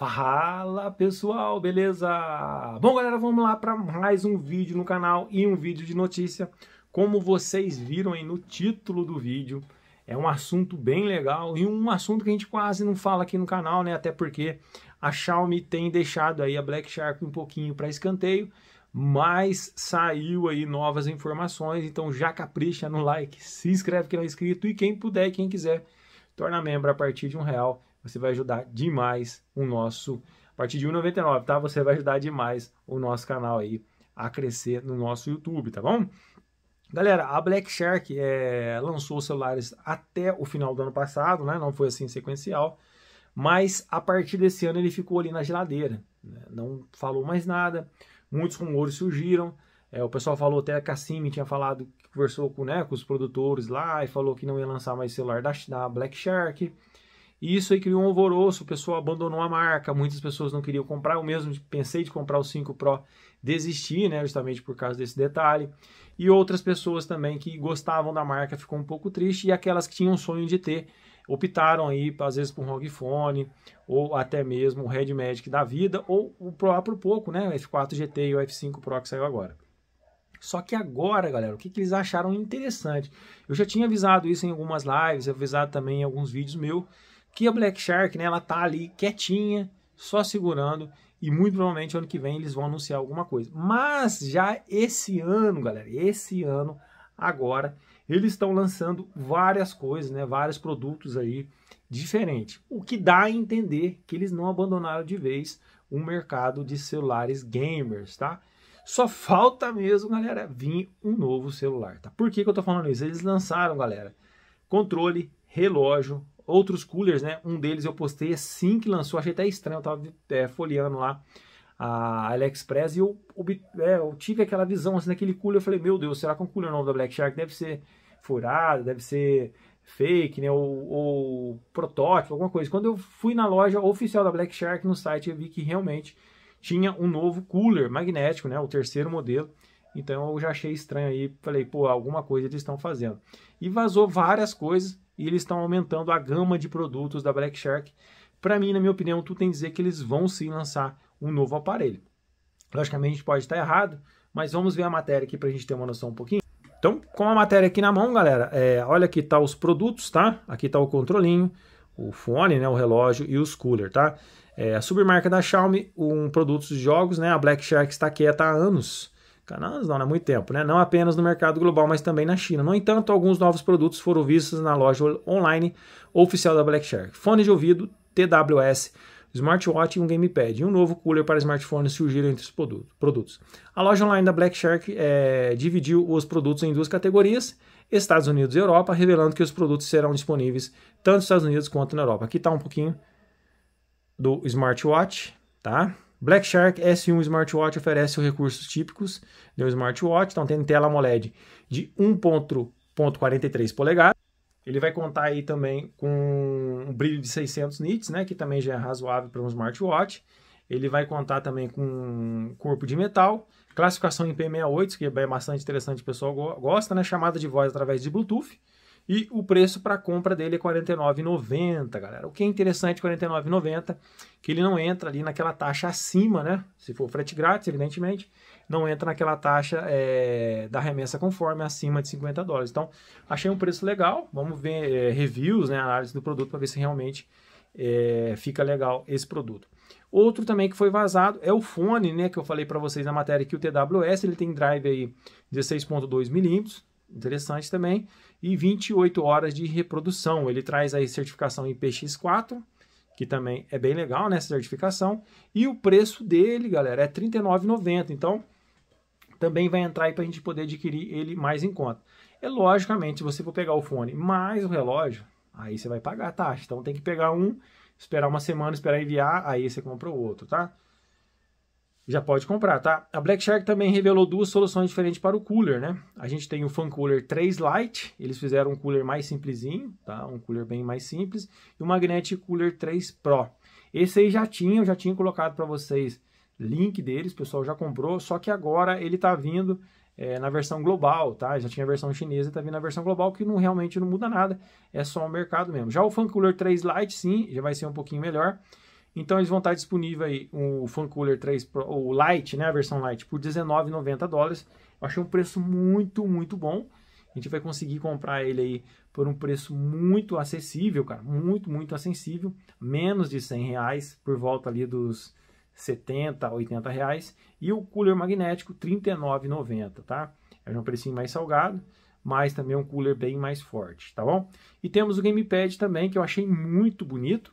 Fala pessoal, beleza? Bom galera, vamos lá para mais um vídeo no canal e um vídeo de notícia. Como vocês viram aí no título do vídeo, é um assunto bem legal e um assunto que a gente quase não fala aqui no canal, né? Até porque a Xiaomi tem deixado aí a Black Shark um pouquinho para escanteio, mas saiu aí novas informações, então já capricha no like, se inscreve que não é inscrito e quem puder, quem quiser, torna membro a partir de um real você vai ajudar demais o nosso, a partir de 1,99, tá? Você vai ajudar demais o nosso canal aí a crescer no nosso YouTube, tá bom? Galera, a Black Shark é, lançou celulares até o final do ano passado, né? Não foi assim sequencial, mas a partir desse ano ele ficou ali na geladeira, né? não falou mais nada. Muitos rumores surgiram. É, o pessoal falou até a Cassimi tinha falado, conversou com, né, com os produtores lá e falou que não ia lançar mais celular da, da Black Shark. E isso aí criou um alvoroço, o pessoal abandonou a marca, muitas pessoas não queriam comprar. Eu mesmo pensei de comprar o 5 Pro, desisti, né, justamente por causa desse detalhe. E outras pessoas também que gostavam da marca ficou um pouco triste e aquelas que tinham sonho de ter optaram aí às vezes por um ROG Phone ou até mesmo o Red Magic da vida ou o próprio ah, pouco, né, o F4 GT e o F5 Pro que saiu agora. Só que agora, galera, o que, que, eles acharam interessante? Eu já tinha avisado isso em algumas lives, avisado também em alguns vídeos meus, que a Black Shark, né, ela tá ali quietinha, só segurando e muito provavelmente ano que vem eles vão anunciar alguma coisa. Mas já esse ano, galera, esse ano agora eles estão lançando várias coisas, né, vários produtos aí diferentes. O que dá a entender que eles não abandonaram de vez o mercado de celulares gamers, tá? Só falta mesmo, galera, vir um novo celular, tá? Por que, que eu tô falando isso? Eles lançaram, galera, controle, relógio, outros coolers, né? Um deles eu postei assim que lançou, achei até estranho, eu tava é, folheando lá a AliExpress e eu, é, eu, tive aquela visão assim naquele cooler, eu falei, meu Deus, será que é um cooler novo da Black Shark deve ser furado, deve ser fake, né, ou, ou, protótipo, alguma coisa. Quando eu fui na loja oficial da Black Shark no site, eu vi que realmente tinha um novo cooler magnético, né, o terceiro modelo. Então eu já achei estranho aí, falei, pô, alguma coisa eles estão fazendo. E vazou várias coisas e eles estão aumentando a gama de produtos da Black Shark. Para mim, na minha opinião, tudo tem que dizer que eles vão sim lançar um novo aparelho. Logicamente pode estar errado, mas vamos ver a matéria aqui para a gente ter uma noção um pouquinho. Então, com a matéria aqui na mão, galera, é, olha aqui tá os produtos, tá? Aqui tá o controlinho, o fone, né, o relógio e os cooler, tá? É, a submarca da Xiaomi, um produto de jogos, né? A Black Shark está quieta há anos não, não é muito tempo, né? Não apenas no mercado global, mas também na China. No entanto, alguns novos produtos foram vistos na loja online oficial da Black Shark. Fone de ouvido, TWS, smartwatch e um gamepad. E um novo cooler para smartphones surgiram entre os produtos. A loja online da Black Shark é, dividiu os produtos em duas categorias, Estados Unidos e Europa, revelando que os produtos serão disponíveis tanto nos Estados Unidos quanto na Europa. Aqui está um pouquinho do smartwatch, tá? Black Shark S1 Smartwatch oferece os recursos típicos de um smartwatch, então tem tela AMOLED de 1.43 polegadas. Ele vai contar aí também com um brilho de 600 nits, né, que também já é razoável para um smartwatch. Ele vai contar também com um corpo de metal, classificação em IP68, que é bastante interessante, o pessoal gosta, né, chamada de voz através de Bluetooth. E o preço para compra dele é R$ 49,90, galera. O que é interessante, R$ 49,90, que ele não entra ali naquela taxa acima, né? Se for frete grátis, evidentemente, não entra naquela taxa é, da remessa conforme acima de 50 dólares. Então, achei um preço legal. Vamos ver é, reviews, né? Análise do produto para ver se realmente é, fica legal esse produto. Outro também que foi vazado é o fone, né? Que eu falei para vocês na matéria que o TWS ele tem drive aí 16.2 milímetros interessante também, e 28 horas de reprodução. Ele traz aí certificação IPX4, que também é bem legal nessa né, certificação, e o preço dele, galera, é R$39,90. Então, também vai entrar aí para a gente poder adquirir ele mais em conta. É logicamente, se você for pegar o fone mais o relógio, aí você vai pagar a taxa. Então tem que pegar um, esperar uma semana, esperar enviar, aí você compra o outro, tá? já pode comprar, tá? A Black Shark também revelou duas soluções diferentes para o cooler, né? A gente tem o Fan Cooler 3 Lite, eles fizeram um cooler mais simplesinho, tá? Um cooler bem mais simples, e o Magnetic Cooler 3 Pro. Esse aí já tinha, eu já tinha colocado para vocês link deles, o pessoal já comprou, só que agora ele tá vindo é, na versão global, tá? Já tinha a versão chinesa e tá vindo na versão global, que não realmente não muda nada, é só o mercado mesmo. Já o Fan Cooler 3 Lite, sim, já vai ser um pouquinho melhor, então eles vão estar disponível aí o Fan Cooler 3 Pro, o Lite, né, a versão Lite, por 19,90 dólares. Eu achei um preço muito, muito bom. A gente vai conseguir comprar ele aí por um preço muito acessível, cara, muito, muito acessível, menos de 100 reais, por volta ali dos 70, 80 reais. E o cooler magnético, 39,90, tá? É um precinho mais salgado, mas também é um cooler bem mais forte, tá bom? E temos o gamepad também, que eu achei muito bonito,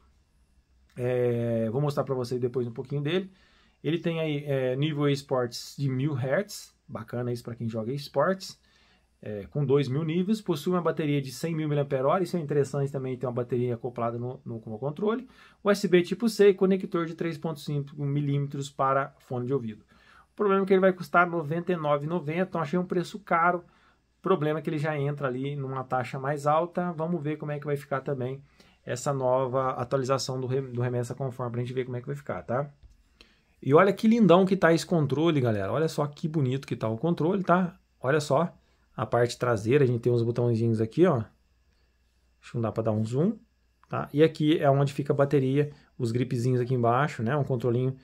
é, vou mostrar para vocês depois um pouquinho dele. Ele tem aí é, nível esportes de 1000 Hz, bacana isso para quem joga esportes, é, com 2000 níveis. Possui uma bateria de 100 mil mAh, isso é interessante também, tem uma bateria acoplada no, no, no controle. USB tipo C e conector de 3.5 mm para fone de ouvido. O problema é que ele vai custar R$ 99,90, então achei um preço caro. O problema é que ele já entra ali numa taxa mais alta. Vamos ver como é que vai ficar também essa nova atualização do, do remessa conforme pra a gente ver como é que vai ficar, tá? E olha que lindão que tá esse controle, galera. Olha só que bonito que tá o controle, tá? Olha só a parte traseira, a gente tem uns botãozinhos aqui, ó. Acho que não dá para dar um zoom, tá? E aqui é onde fica a bateria, os gripezinhos aqui embaixo, né? Um controlinho.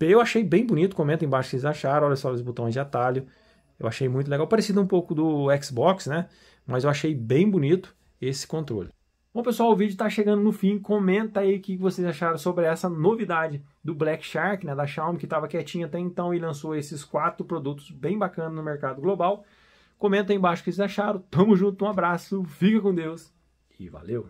Eu achei bem bonito, comenta embaixo o que vocês acharam. Olha só os botões de atalho. Eu achei muito legal, parecido um pouco do Xbox, né? Mas eu achei bem bonito esse controle. Bom, pessoal, o vídeo está chegando no fim. Comenta aí o que vocês acharam sobre essa novidade do Black Shark, né, da Xiaomi, que estava quietinha até então e lançou esses quatro produtos bem bacanas no mercado global. Comenta aí embaixo o que vocês acharam. Tamo junto, um abraço, fica com Deus e valeu!